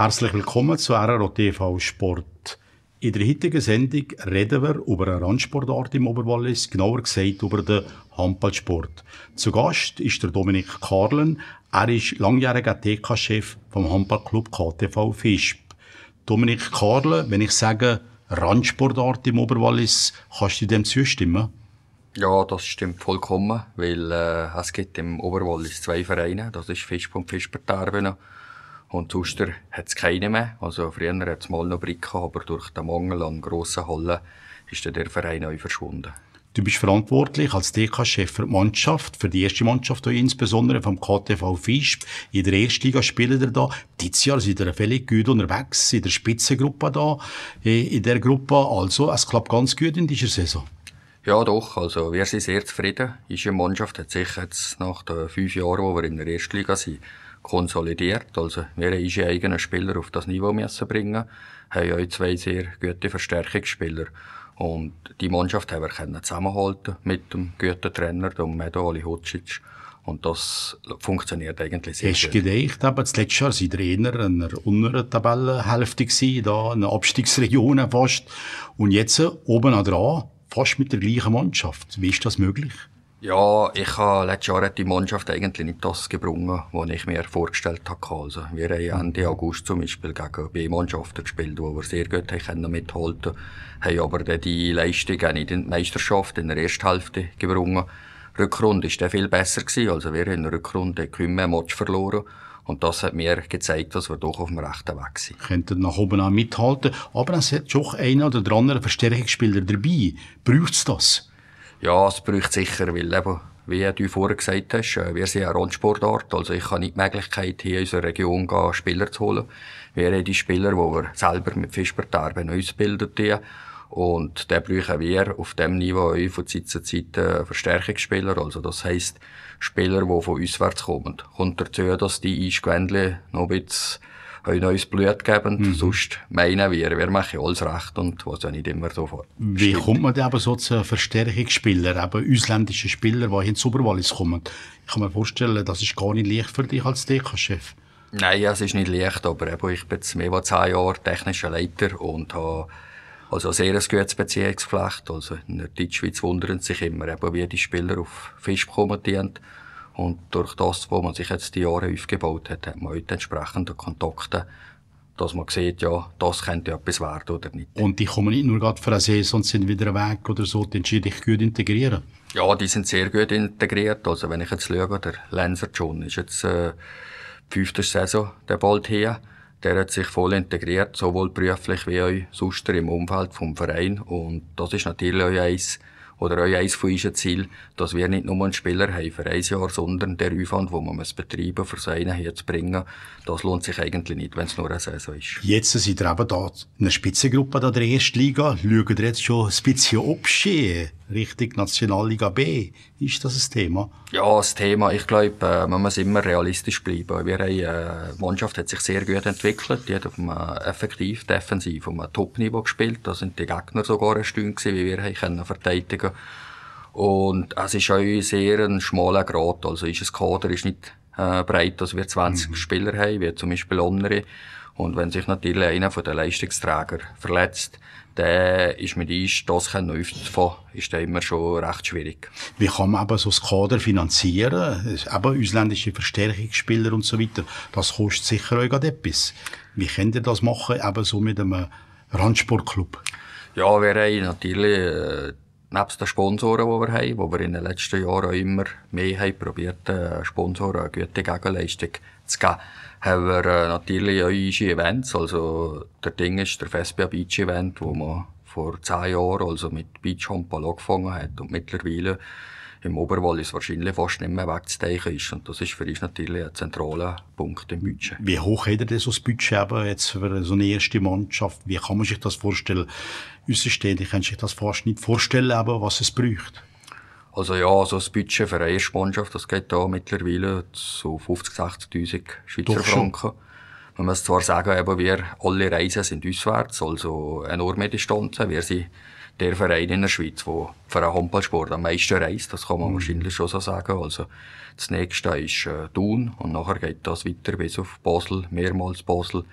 Herzlich willkommen zu RROTV Sport. In der heutigen Sendung reden wir über eine Randsportart im Oberwallis, genauer gesagt über den Handballsport. Zu Gast ist der Dominik Karlen. Er ist langjähriger TK-Chef vom Handballclub KTV Fischb. Dominik Karlen, wenn ich sage Randsportart im Oberwallis, kannst du dem zustimmen? Ja, das stimmt vollkommen, weil äh, es gibt im Oberwallis zwei Vereine, das ist Fischb und Fischberterben. Und Tuster hat es keine mehr. Also früher hat es mal noch Bricken, aber durch den Mangel an grossen Hallen ist der Verein neu verschwunden. Du bist verantwortlich als DK-Chef für die Mannschaft, für die erste Mannschaft hier insbesondere vom KTV Fischb. In der Erstliga spielt ihr da. Dieses Jahr sind ihr völlig gut unterwegs, in der Spitzengruppe da, eh, in der Gruppe. Also, es klappt ganz gut in dieser Saison. Ja, doch. Also, wir sind sehr zufrieden. Unsere Mannschaft hat sich jetzt nach den fünf Jahren, wo wir in der Erstliga sind, konsolidiert. Also wir haben unsere eigenen Spieler auf das Niveau müssen bringen Wir haben auch zwei sehr gute Verstärkungsspieler. Und die Mannschaft haben wir können zusammenhalten mit dem guten Trainer, dem Medoli Hucic. Und das funktioniert eigentlich sehr Hast gut. gedacht, aber das letzte Jahr sind Trainer in einer unteren Tabellenhälfte gewesen, in einer Abstiegsregion fast. Und jetzt oben dran, fast mit der gleichen Mannschaft. Wie ist das möglich? Ja, ich habe letztes Jahr die Mannschaft eigentlich nicht das gebrungen, was ich mir vorgestellt habe. Also, wir haben mhm. Ende August zum Beispiel gegen B-Mannschaften gespielt, die wir sehr gut haben konnten, haben aber dann die Leistung auch nicht in der Meisterschaft in der ersten Hälfte gebrungen. Rückrunde war dann viel besser. Gewesen. Also wir haben in der Rückrunde kaum mehr Match verloren. Und das hat mir gezeigt, dass wir doch auf dem rechten Weg sind. Könnten nach oben auch mithalten. Aber es hat schon einer oder der andere Verstärkungsspieler dabei. Braucht es das? Ja, es bräuchte sicher, weil eben, wie du vorher gesagt hast, äh, wir sind ein Randsportart, also ich habe nicht die Möglichkeit, hier in unserer Region Spieler zu holen. Wir haben die Spieler, die wir selber mit Fischbertarben ausbilden. Und dann brauchen wir auf dem Niveau von Zeit zu Zeit äh, Verstärkungsspieler. Also das heisst, Spieler, die von auswärts kommen. Kommt dazu, dass die Einschgewändle noch ein bisschen ein uns Blut geben. Mhm. Sonst meinen wir, wir machen alles recht und was ja nicht immer so vor. Wie stimmt. kommt man denn aber so zu Verstärkungsspielern, eben ausländischen Spielern, die in die Superwallis kommen? Ich kann mir vorstellen, das ist gar nicht leicht für dich als DK-Chef. Nein, es ist nicht leicht, aber eben, ich bin jetzt mehr als zehn Jahre technischer Leiter und habe also sehr ein gutes Beziehungsgeflecht. Also in der Deutschschweiz wundern sich immer, eben, wie die Spieler auf Fisch kommen. Die und durch das, was man sich jetzt die Jahre aufgebaut hat, hat man heute entsprechende Kontakte, dass man sieht, ja, das könnte etwas werden oder nicht. Und die kommen nicht nur gerade für See, sonst sind wieder weg oder so, die entscheiden sich gut integrieren? Ja, die sind sehr gut integriert. Also wenn ich jetzt schaue, der Lenser John ist jetzt äh, die fünfte Saison, der bald hier. Der hat sich voll integriert, sowohl beruflich wie auch sonst im Umfeld vom Verein. Und das ist natürlich auch eins, oder auch eines von unseren Zielen, dass wir nicht nur einen Spieler haben für ein Jahr, sondern der Aufwand, den man muss betreiben muss, für einen herzubringen, das lohnt sich eigentlich nicht, wenn es nur eine Saison ist. Jetzt sind wir eben da in einer Spitzengruppe der ersten Liga. Schauen wir jetzt schon ein bisschen abschieben? Richtung Nationalliga B. Ist das ein Thema? Ja, das Thema. Ich glaube, äh, man muss immer realistisch bleiben. Wir haben, äh, die Mannschaft hat sich sehr gut entwickelt. Die hat auf einem äh, effektiv, defensiv, auf einem Top-Niveau gespielt. Da sind die Gegner sogar erstaunt gewesen, wie wir haben können verteidigen Und es ist auch sehr ein schmaler Grad. Also ist das Kader ist nicht äh, breit, dass wir 20 mhm. Spieler haben, wie zum Beispiel andere. Und wenn sich natürlich einer der Leistungsträger verletzt, der ist mit das Einstossen von ist der immer schon recht schwierig. Wie kann man aber so das Kader finanzieren? Aber ausländische Verstärkungsspieler und so weiter, das kostet sicher euch etwas. Wie könnt ihr das machen, eben so mit einem Randsportclub? Ja, wir haben natürlich äh, neben den Sponsoren, die wir haben, die wir in den letzten Jahren auch immer mehr haben, probiert, äh, Sponsoren eine gute Gegenleistung zu geben, haben wir äh, natürlich auch unsere Events. Also, der Ding ist der Vespa Beach Event, wo man vor zehn Jahren, also mit Beachhandball angefangen hat und mittlerweile im Oberwall ist wahrscheinlich fast nicht mehr wegzudenken ist. Und das ist für uns natürlich ein zentraler Punkt im Budget. Wie hoch hat er denn so das Budget eben jetzt für so eine erste Mannschaft? Wie kann man sich das vorstellen? Ich kann sich das fast nicht vorstellen, aber was es braucht. Also ja, so das Budget für eine Erstmannschaft, das geht da mittlerweile so 50, 60'000 Schweizer Franken. Man muss zwar sagen, eben, wir alle Reisen sind auswärts, also enorme Distanzen. Wir sind der Verein in der Schweiz, der für einen Handballsport am meisten reist, das kann man mhm. wahrscheinlich schon so sagen. Also das nächste ist äh, Thun und nachher geht das weiter bis auf Basel, mehrmals Basel.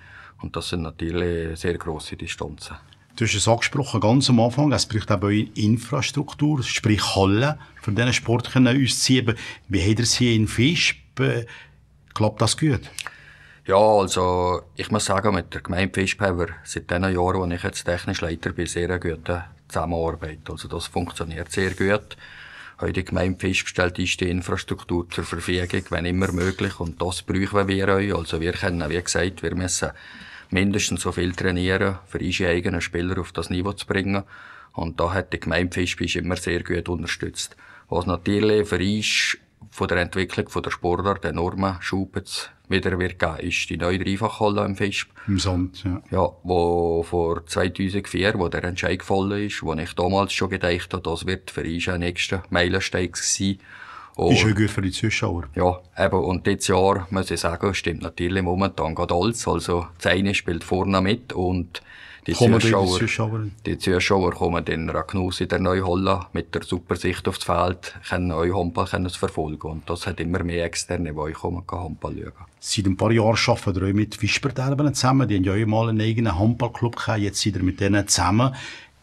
Und das sind natürlich sehr grosse Distanzen. Du hast es angesprochen, ganz am Anfang, es braucht auch eine Infrastruktur, sprich Hallen, für diesen Sport können auszuziehen. Wie hat er es hier in Fisch? Klappt das gut? Ja, also ich muss sagen, mit der Gemeinde Fischb haben wir seit den Jahren, als ich jetzt technisch Leiter bin, sehr eine gute Zusammenarbeit. Also das funktioniert sehr gut. Heute die Gemeinde Fischb stellt ist die Infrastruktur zur Verfügung, wenn immer möglich. Und das brauchen wir euch. Also wir können, wie gesagt, wir müssen mindestens so viel trainieren, für unsere eigenen Spieler auf das Niveau zu bringen. Und da hat die Gemeinde Gemeinfischbisch immer sehr gut unterstützt. Was natürlich für uns von der Entwicklung von der Sportart enormen Schub jetzt wieder wird geben, ist die neue Dreifachhalle im Fisch. Im Sand, ja. Ja, wo vor 2004, wo der Entscheid gefallen ist, wo ich damals schon gedacht habe, das wird für uns ein nächster Meilenstein sein und ist ja gut für die Zuschauer. Ja, eben. Und dieses Jahr, muss ich sagen, stimmt natürlich momentan gerade alles. Also, das eine spielt vorne mit und die kommen Zuschauer, die Zuschauer? Die Zuschauer kommen in Ragnus in der Neuholla mit der super Sicht aufs Feld, können euch Handball können verfolgen. Und das hat immer mehr Externe, die euch kommen, Handball schauen. Seit ein paar Jahren arbeiten ihr mit Fischberdelben zusammen. Die haben ja mal einen eigenen Handballclub gehabt. Jetzt seid ihr mit denen zusammen.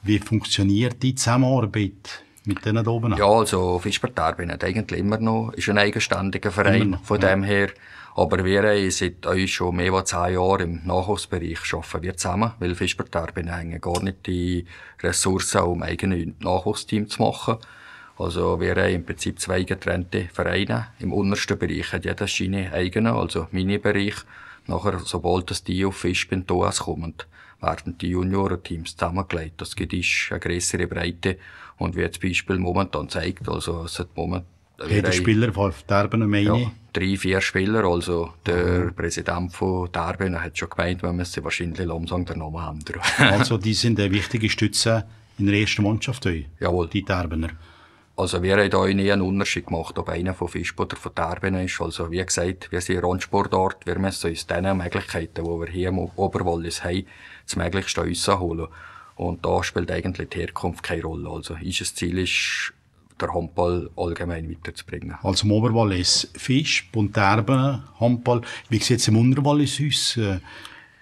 Wie funktioniert die Zusammenarbeit? mit denen da oben? Ja, also Fischpartei bin ich eigentlich immer noch. Ist ein eigenständiger Verein von ja. dem her. Aber wir haben seit euch schon mehr als zehn Jahren im Nachwuchsbereich arbeiten wir zusammen, weil Fischpartei bin eigentlich gar nicht die Ressourcen, um eigene Nachwuchsteam zu machen. Also wir haben im Prinzip zwei getrennte Vereine. Im untersten Bereich hat jeder seine eigene, also Mini-Bereich. Nachher, sobald das die auf Fischbentoas kommen, werden die Juniorenteams zusammengelegt. Das gibt eine größere Breite. Und wie das Beispiel momentan zeigt, also es hat momentan jeder Spieler von Derben eine Meinung? Ja, drei, vier Spieler. Also der mhm. Präsident von Derben hat schon gemeint, wir müsste wahrscheinlich langsam den Namen ändern. also die sind eine wichtige Stütze in der ersten Mannschaft, heute, Jawohl. die Derbener. Also wir haben hier nie einen Unterschied gemacht, ob einer von Fisch oder von Terben ist. Also wie gesagt, wir sind Randsportort, wir müssen uns den Möglichkeiten, die wir hier im Oberwallis haben, das Möglichste rausholen. Und da spielt eigentlich die Herkunft keine Rolle. Also unser Ziel ist, der Handball allgemein weiterzubringen. Also im Oberwallis Fisch, Punterben, Handball. Wie sieht es im Unterwallis aus? Äh,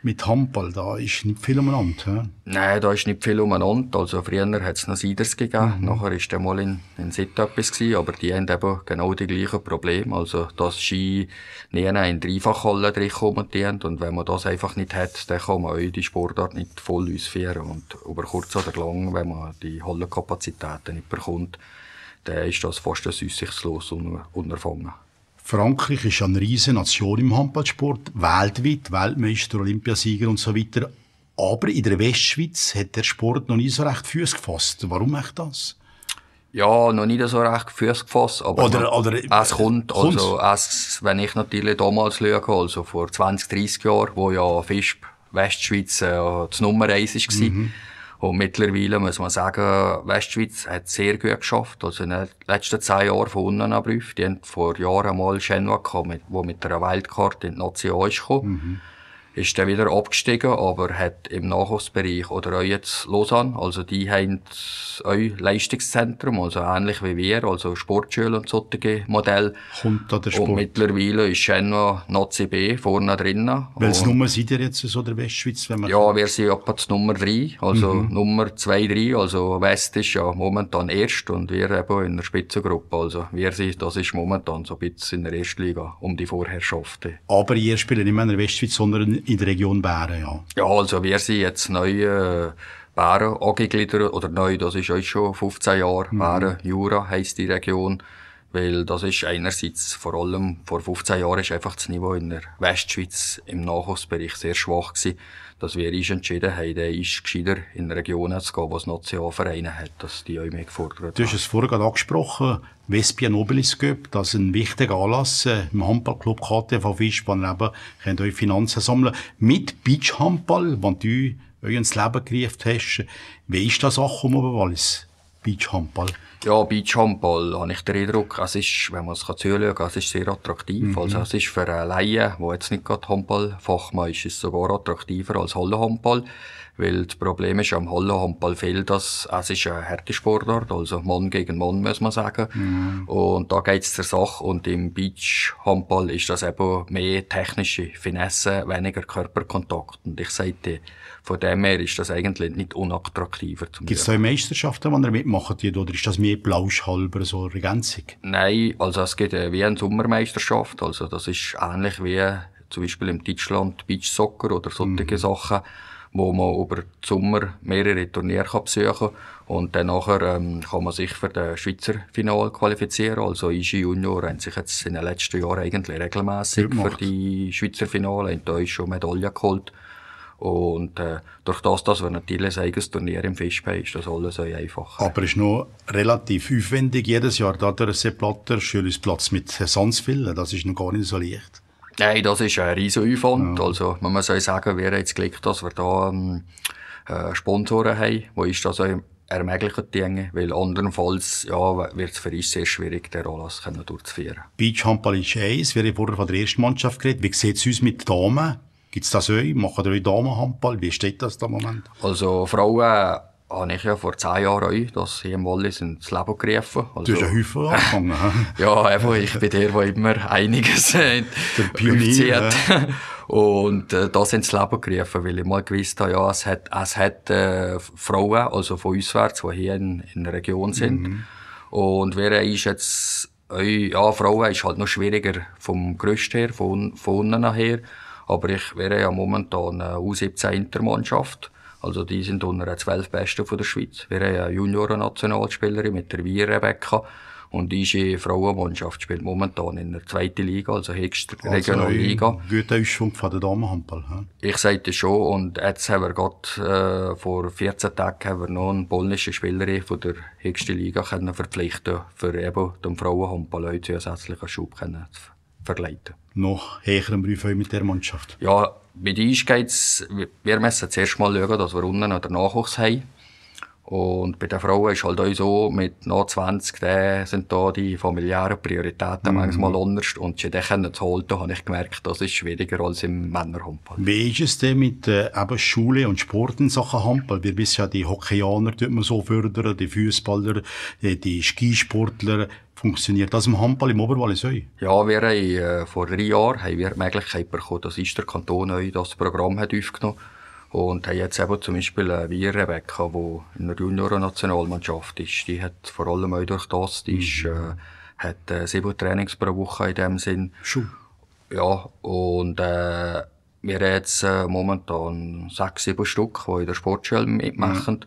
mit Handball, da ist nicht viel umeinander. He? Nein, da ist nicht viel umeinander. Also früher hat es noch Siders gegeben, mhm. nachher war der mal in, in Sitt etwas, gewesen, aber die haben eben genau die gleichen Probleme. Also das Ski nie in Dreifachhalle kommen und wenn man das einfach nicht hat, dann kann man auch die Sportart nicht voll ausführen und über kurz oder lang, wenn man die Hallenkapazitäten nicht bekommt, dann ist das fast ein aussichtslos Unterfangen. Frankreich ist eine riesige Nation im Handballsport, weltweit, Weltmeister, Olympiasieger und so weiter. Aber in der Westschweiz hat der Sport noch nie so recht Füße gefasst. Warum echt das? Ja, noch nie so recht Füße gefasst, aber oder, man, oder, es kommt, kommt, also es, wenn ich natürlich damals schaue, also vor 20, 30 Jahren, wo ja Fisch Westschweiz äh, die Nummer eins war, mhm. Und mittlerweile muss man sagen, Westschweiz hat sehr gut geschafft. Also in den letzten zehn Jahren von unten abprüft. Die haben vor Jahren mal Genua gehabt, wo mit einer Wildcard in die Nation ist gekommen. Mhm ist dann wieder abgestiegen, aber hat im Nachwuchsbereich oder auch jetzt Lausanne, also die haben auch Leistungszentrum, also ähnlich wie wir, also Sportschule und solche Modelle. Kommt da der Sport? Und mittlerweile ist Genua noch Nazi B vorne drinnen. Welches Nummer seid ihr jetzt so der Westschweiz? Wenn man ja, wir sind etwa die Nummer 3, also mhm. Nummer 2, 3, also West ist ja momentan erst und wir eben in der Spitzengruppe, also wir sind, das ist momentan so ein bisschen in der Erstliga um die Vorherrschaften. Aber ihr spielt nicht mehr in der Westschweiz, sondern in der Region Bären, ja. Ja, also wir sind jetzt neue äh, Bären angegliedert, oder neu, das ist jetzt schon 15 Jahre, mhm. Bären, Jura heisst die Region, weil das ist einerseits vor allem vor 15 Jahren ist einfach das Niveau in der Westschweiz im Nachwuchsbereich sehr schwach gewesen dass wir uns entschieden haben, dann ist gescheiter, in Regionen zu gehen, wo es noch ca vereine hat, dass die euch mehr gefordert haben. Du hast es vorher gerade angesprochen, Vespia Nobilis Cup, das ist ein wichtiger Anlass äh, im Handballclub KTV Fisch, wo ihr eben eure Finanzen sammeln Mit Beachhandball, wenn du euch ins Leben gerieft hast, äh, wie ist das angekommen bei Wallis? Beachhandball? Ja, Beachhandball habe ich den Eindruck, es ist, wenn man es zuschauen kann, es ist sehr attraktiv. Mhm. Also es ist für einen Laien, der jetzt nicht gerade Handballfachmann fachmann ist es sogar attraktiver als Hallenhandball. Weil das Problem ist, am Hallenhandball fehlt das, es ist ein härter Sportart, also Mann gegen Mann, muss man sagen. Mhm. Und da geht es zur Sache. Und im Beachhandball ist das eben mehr technische Finesse, weniger Körperkontakt. Und ich sagte, von dem her ist das eigentlich nicht unattraktiver. Gibt es da Meisterschaften, die ihr mitmacht, oder ist das mehr Plausch halber so eine Ergänzung? Nein, also es gibt äh, wie eine Sommermeisterschaft, also das ist ähnlich wie zum Beispiel im Deutschland Beach Soccer oder solche mhm. Sachen wo man über den Sommer mehrere Turniere kann besuchen kann. Und dann nachher, ähm, kann man sich für das Schweizer Final qualifizieren. Also IG Junior hat sich jetzt in den letzten Jahren eigentlich regelmäßig für die Schweizer Finale in Deutsch schon Medaillen geholt. Und äh, durch das, dass wir natürlich ein eigenes Turnier im Fischbein ist, das alles auch einfacher. Aber es ist noch relativ aufwendig jedes Jahr, da der Seeplatter, Platz mit Saisons füllen, das ist noch gar nicht so leicht. Nein, das ist ein riesiger Aufwand. Ja. Also, man muss auch sagen, wir haben jetzt Glück, dass wir da ähm, äh, Sponsoren haben, die ist das ermöglichen können. weil andernfalls ja, wird es für uns sehr schwierig, den Anlass durchzuführen. Beach Beachhandball ist eins, wir haben vorher von der ersten Mannschaft geredet. Wie sieht es uns mit Damen? Gibt es das euch? Machen euch Damen Handball? Wie steht das da im Moment? Also Frauen äh, habe ich ja vor zehn Jahren euch das hier im Wallis ins Leben gerufen. Also, du hast ja also, häufig angefangen. ja, einfach, ich bin der, der immer einiges äh, aufzieht. Ja. Und äh, das ins Leben gerufen, weil ich mal gewusst habe, ja, es hat, es hat äh, Frauen, also von auswärts, die hier in, in der Region sind. Mhm. Und wer ist jetzt, äh, ja, Frauen ist halt noch schwieriger vom Gerüst her, von, von unten her. Aber ich wäre ja momentan U17-Intermannschaft. Also die sind unter den zwölf Besten von der Schweiz. Wir haben eine Junioren-Nationalspielerin mit der Wie Rebecca. Und diese Frauenmannschaft spielt momentan in der zweiten Liga, also höchste also Regionalliga. Gute Ausschwung von der Damenhandball. He? Ich sagte schon. Und jetzt haben wir gerade äh, vor 14 Tagen haben wir noch eine polnische Spielerin von der höchsten Liga können verpflichten, für eben den Frauenhandball einen zusätzlichen Schub können zu vergleichen. Noch höherem Prüfung mit der Mannschaft? Ja, bei den Einsteigs, wir müssen zuerst mal schauen, dass wir unten oder Nachwuchs haben. Und bei den Frauen ist halt auch so, mit noch 20, da sind da die familiären Prioritäten mhm. manchmal anders. Und sie dann zu halten, habe ich gemerkt, das ist schwieriger als im Männerhandball. Wie ist es denn mit äh, eben Schule und Sport in Sachen Handball? Wir wissen ja, die Hockeyaner tut man so fördern, die Fußballer, die, äh, die Skisportler funktioniert das im Handball im Oberwallis auch? Ja, wir haben, äh, vor drei Jahren haben wir die Möglichkeit bekommen, dass ist der Kanton neu das Programm hat aufgenommen und haben jetzt eben zum Beispiel äh, wie Rebecca, die in der Junioren-Nationalmannschaft ist, die hat vor allem auch durch das, die ist, mhm. äh, hat äh, sieben Trainings pro Woche in dem Sinn. Schuh. Ja, und äh, wir haben jetzt äh, momentan sechs, sieben Stück, die in der Sportschule mitmachen. Mhm.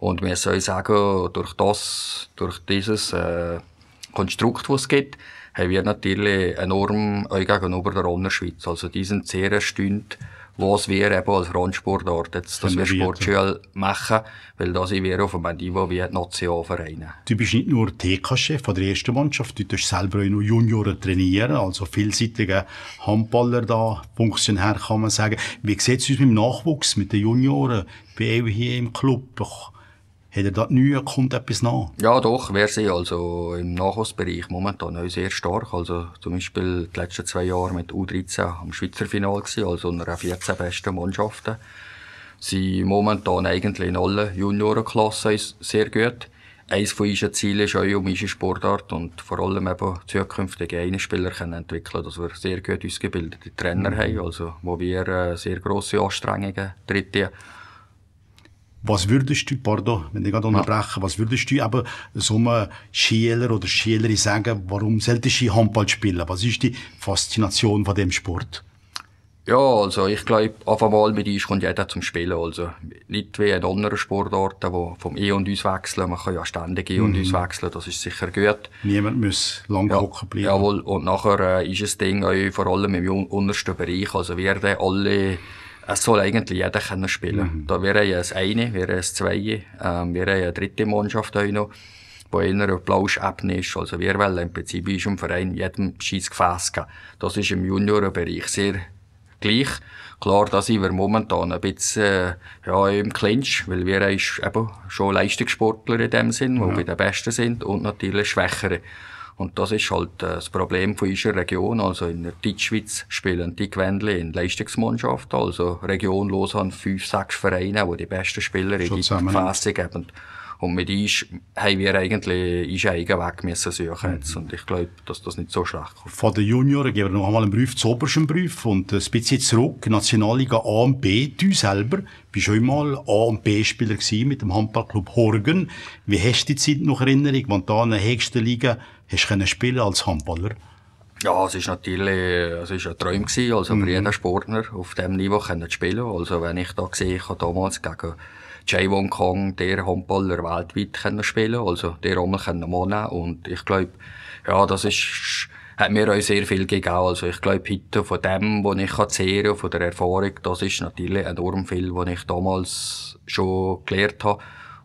Und wir sollen sagen, durch das, durch dieses äh, Konstrukt, das es gibt, haben wir natürlich enorm auch äh, gegenüber der anderen Schweiz. Also die sind sehr erstaunt, was wir eben als Randsportart jetzt, dass wir Sportschule machen, weil da sind wir auf einem Niveau wie die Nationalvereine. Du bist nicht nur TK-Chef der ersten Mannschaft, du tust selber auch noch Junioren trainieren, also vielseitiger Handballer da, Funktionär kann man sagen. Wie sieht es uns mit dem Nachwuchs, mit den Junioren, bei euch hier im Club? Hat er da die kommt etwas nach? Ja, doch, wäre sie. Also im Nachwuchsbereich momentan auch sehr stark. Also zum Beispiel die letzten zwei Jahre mit U13 am Schweizer Final gewesen, also einer 14 besten Mannschaften. Sie momentan eigentlich in allen Juniorenklassen sehr gut. Eines von unseren Zielen ist auch um unsere Sportart und vor allem eben zukünftige Einspieler zu entwickeln, dass wir sehr gut ausgebildete Trainer mhm. haben, also wo wir äh, sehr grosse Anstrengungen treten was würdest du, pardon, wenn ich gerade unterbreche, ja. was würdest du aber so einem Schüler oder Schülerin sagen, warum solltest du Handball spielen? Was ist die Faszination von dem Sport? Ja, also ich glaube, auf einmal mit uns kommt jeder zum Spielen. Also nicht wie in anderen Sportarten, wo vom E und uns wechseln. Man kann ja ständig E mhm. und uns mhm. wechseln, das ist sicher gut. Niemand muss lang ja, hocken bleiben. Jawohl, und nachher äh, ist das Ding auch vor allem im untersten Bereich. Also werden alle es soll eigentlich jeder können spielen mhm. Da wäre ja das eine, wäre es zwei, ähm, wäre ja eine dritte Mannschaft auch noch, wo einer eine Plauschebene ist. Also wir wollen im Prinzip ist im Verein jedem Scheiß gefasst Das ist im Juniorenbereich sehr gleich. Klar, da sind wir momentan ein bisschen äh, ja, im Clinch, weil wir eben schon Leistungssportler in dem sind, die ja. bei den Besten sind und natürlich Schwächere. Und das ist halt äh, das Problem von unserer Region. Also in der Deutschschweiz spielen die Gewändle in Leistungsmannschaften. Also regionlos haben fünf, sechs Vereine, die die besten Spieler in die Gefäße geben. Und mit uns haben wir eigentlich einen eigenen Weg müssen suchen mhm. jetzt. Und ich glaube, dass das nicht so schlecht kommt. Von den Junioren geben wir noch einmal einen Brief, zu obersten Brief. Und äh, ein bisschen zurück, Nationalliga A und B. Du selber bist schon einmal A- und B-Spieler mit dem Handballclub Horgen. Wie hast du die Zeit noch Erinnerung? da in der höchsten Liga Hast du spielen als Handballer? Ja, es ist natürlich, es ist ein Traum gewesen, also mhm. für jeden Sportler auf dem Niveau können zu spielen. Also wenn ich da gesehen, ich habe damals gegen Jay Wong Kong, der Handballer weltweit können spielen, also der Rommel können Mona und ich glaube, ja, das ist, hat mir auch sehr viel gegeben. Also ich glaube heute von dem, was ich kann von der Erfahrung, das ist natürlich enorm viel, was ich damals schon gelernt habe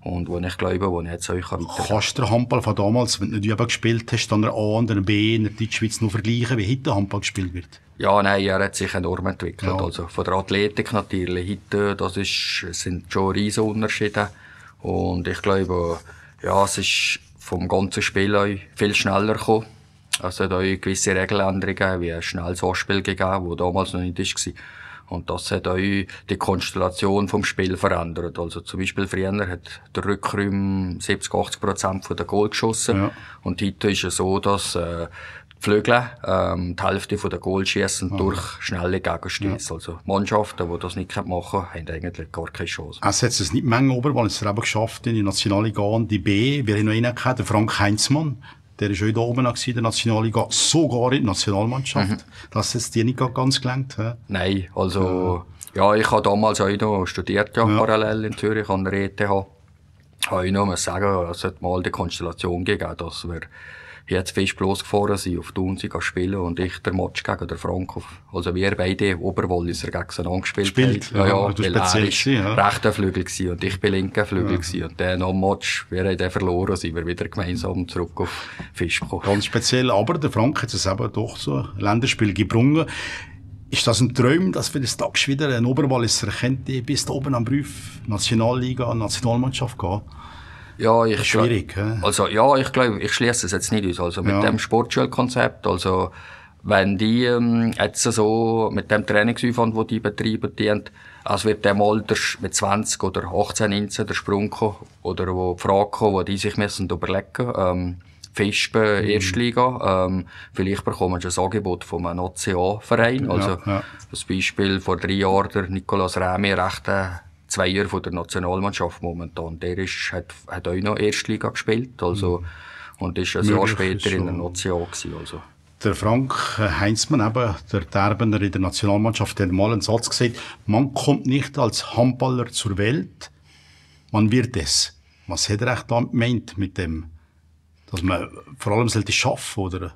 und wo ich glaube, wo ich jetzt euch kann. Kannst du den Handball von damals, wenn du nicht eben gespielt hast, dann der A, und der B, in der Deutschschweiz noch vergleichen, wie heute der Handball gespielt wird? Ja, nein, er hat sich enorm entwickelt. Ja. Also von der Athletik natürlich. Heute, das ist, sind schon riesige Unterschiede. Und ich glaube, ja, es ist vom ganzen Spiel viel schneller gekommen. Also da gewisse Regeländerungen, wie ein schnelles Anspiel gegeben, das damals noch nicht war. Und das hat auch die Konstellation vom Spiel verändert. Also zum Beispiel früher hat der Rückraum 70, 80 Prozent von der Goal geschossen. Ja. Und heute ist es so, dass äh, die Flügel ähm, die Hälfte von der Goal schießen okay. durch schnelle Gegenstöße. Ja. Also Mannschaften, die das nicht machen können, haben eigentlich gar keine Chance. Es hat es nicht Menge Oberwall, es es eben geschafft in die Nationalliga gehen, die B. Wir haben noch einen gehabt, Frank Heinzmann der war auch da oben in der Nationalliga, sogar in der Nationalmannschaft. Mhm. Das hat dir nicht ganz gelingt. He? Nein, also äh. ja, ich habe damals auch noch studiert, ja, ja. parallel in Zürich an der ETH. Ich habe noch mal sagen, es hat mal die Konstellation gegeben, dass wir jetzt fest losgefahren auf Thun sie spielen und ich der Match gegen den Franco. Also wir beide Oberwalliser gegeneinander gespielt Spielt, haben. Ja, ja, ja du speziell war ja. rechter Flügel gewesen, und ich bin linker Flügel ja. und dann am Match, wir haben den verloren, sind wir wieder gemeinsam zurück auf Fisch gekommen. Ganz speziell, aber der Frank hat es eben doch so ein Länderspiel gebrungen. Ist das ein Traum, dass vielleicht tags wieder ein Oberwalliser kennt, bis oben am Brief Nationalliga, Nationalmannschaft gehen? Ja, ich Schwierig, Also ja, ich glaube, ich schließe es jetzt nicht aus. Also mit ja. dem Sportschulkonzept, also wenn die ähm, jetzt so mit dem Trainingsaufwand, wo die Betriebe dienen, also wird dem Alter mit 20 oder 18, 19 der Sprung kommen, oder wo die Frage kommen, wo die sich müssen überlegen ähm, Fischbe, mhm. Erstliga. Ähm, vielleicht bekommen sie ein Angebot von einem OCA-Verein. Also, ja, ja. das Beispiel vor drei Jahren der Nicolas Remi, rechter äh, zwei Jahre von der Nationalmannschaft momentan. Der ist, hat, hat auch noch Erstliga gespielt also, mhm. und ist ein Jahr später so. in der Nation. Gewesen, also. Der Frank Heinzmann, eben, der Derbener in der Nationalmannschaft, hat mal einen Satz gesagt, man kommt nicht als Handballer zur Welt, man wird es. Was hat er eigentlich da gemeint mit dem? Dass man vor allem sollte schaffen, oder?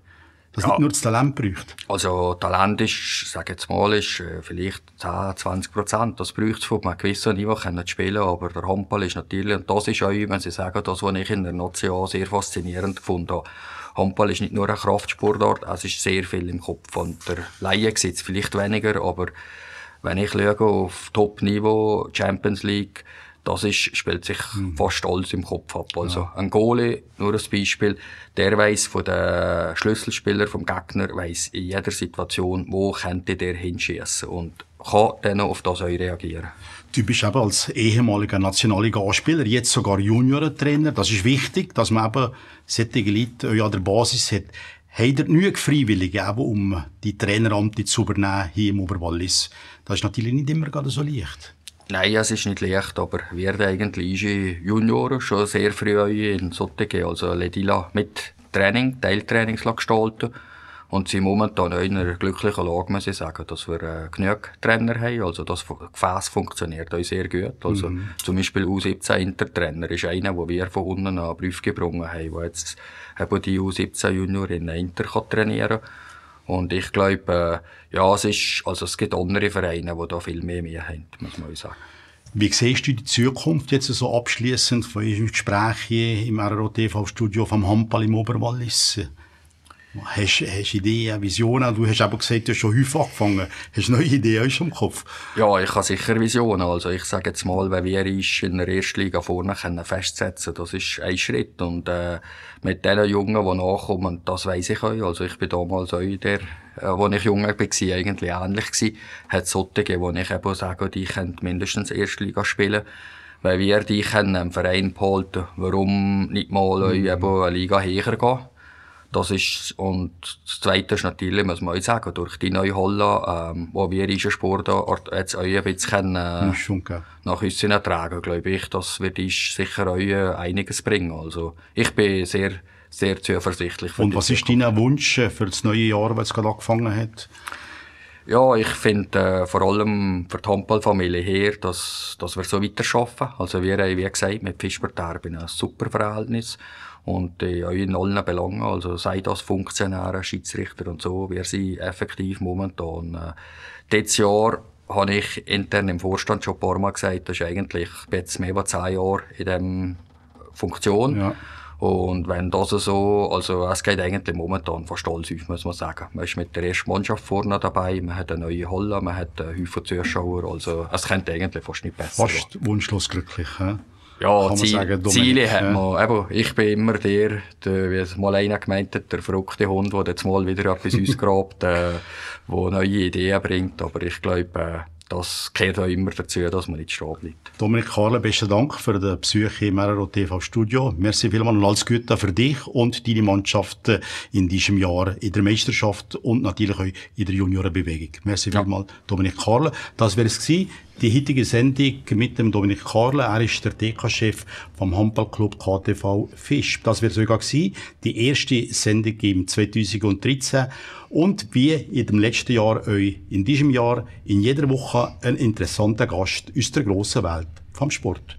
dass ja. nicht nur das Talent braucht? Also Talent ist, sage jetzt mal, ist äh, vielleicht 10, 20 Prozent. Das braucht es von einem gewissen Niveau, können spielen, aber der Handball ist natürlich, und das ist auch, wenn Sie sagen, das, was ich in der Nation sehr faszinierend gefunden habe. Handball ist nicht nur ein Kraftsportart, es ist sehr viel im Kopf. Und der Laie sieht vielleicht weniger, aber wenn ich schaue auf Top-Niveau, Champions League, das ist, spielt sich mhm. fast alles im Kopf ab. Also ja. ein Goalie, nur als Beispiel, der weiß von den Schlüsselspielern, vom Gegner, weiß in jeder Situation, wo könnte der hinschießen und kann dann auf das auch reagieren. Du bist eben als ehemaliger Nationalliga-Spieler, jetzt sogar Juniorentrainer. Das ist wichtig, dass man eben solche Leute an der Basis hat. Habt ihr genug Freiwillige, um die Traineramte zu übernehmen hier im Oberwallis? Das ist natürlich nicht immer gerade so leicht. Nein, es ist nicht leicht, aber werden eigentlich unsere Junioren schon sehr früh in solche, also Ledila mit Training, Teiltrainings gestalten und sind momentan in einer glücklichen Lage, muss ich sagen, dass wir äh, genug Trainer haben. Also das Gefäß funktioniert auch sehr gut. Also mhm. zum Beispiel U17 Intertrainer ist einer, wo wir von unten an Prüf gebrungen haben, wo jetzt eben die U17 in Inter trainieren kann. Und ich glaube, äh, ja, es, ist, also es gibt andere Vereine, die da viel mehr Mühe haben, muss man sagen. Wie siehst du die Zukunft jetzt so also abschließend von unserem Gespräch hier im RRO TV-Studio vom Handball im Oberwallis? Hast, hast Ideen, Visionen? Du hast aber gesagt, du hast schon häufig angefangen. Hast neue Ideen in deinem Kopf? Ja, ich habe sicher Visionen. Also ich sage jetzt mal, wenn wir uns in der ersten Liga vorne können festsetzen können, das ist ein Schritt. Und äh, mit den Jungen, die nachkommen, das weiß ich auch. Also ich bin damals auch der, äh, als ich jung war, eigentlich ähnlich gewesen. Hat es solche, wo ich eben sage, die können mindestens erste Liga spielen Wenn wir dich im Verein behalten Warum nicht mal mhm. eben eine Liga höher gehen? Das ist, und das Zweite ist natürlich, muss man auch sagen, durch die neue Halle, ähm, wo wir unseren Sport jetzt auch ein bisschen äh, nach uns tragen, glaube ich, das wird uns sicher auch äh, einiges bringen. Also, ich bin sehr, sehr zuversichtlich. Und was ist dein Wunsch äh, für das neue Jahr, das es gerade angefangen hat? Ja, ich finde äh, vor allem für die Hampel-Familie hier, dass, dass wir so weiterarbeiten. Also wir haben, wie gesagt, mit Fischverderben ein super Verhältnis und äh, in allen Belangen, also sei das Funktionäre, Schiedsrichter und so, wir sind effektiv momentan. Äh, dieses Jahr habe ich intern im Vorstand schon ein paar Mal gesagt, das ist eigentlich jetzt mehr als zehn Jahre in dieser Funktion. Ja. Und wenn das so, also es geht eigentlich momentan fast alles auf, muss man sagen. Man ist mit der ersten Mannschaft vorne dabei, man hat eine neue Halle, man hat einen Haufen Zuschauer, also es könnte eigentlich fast nicht besser Fast gehen. wunschlos glücklich, he? Ja, Ziel, sagen, Ziele nicht, hat ja. man. Eben, ich bin immer der, der wie es mal einer gemeint hat, der verrückte Hund, der jetzt mal wieder etwas ausgrabt, äh, der neue Ideen bringt. Aber ich glaube, äh, das gehört auch immer dazu, dass man nicht stehen bleibt. Dominik Karle, besten Dank für den Psyche im RRO TV Studio. Merci vielmals und alles Gute für dich und deine Mannschaft in diesem Jahr in der Meisterschaft und natürlich auch in der Juniorenbewegung. Merci ja. Dominik Karle. Das wäre es gewesen die heutige Sendung mit dem Dominik Karle. Er ist der DK-Chef vom Handballclub KTV Fisch. Das wird sogar gewesen, die erste Sendung im 2013. Und wie in dem letzten Jahr euch in diesem Jahr in jeder Woche einen interessanten Gast aus der grossen Welt vom Sport.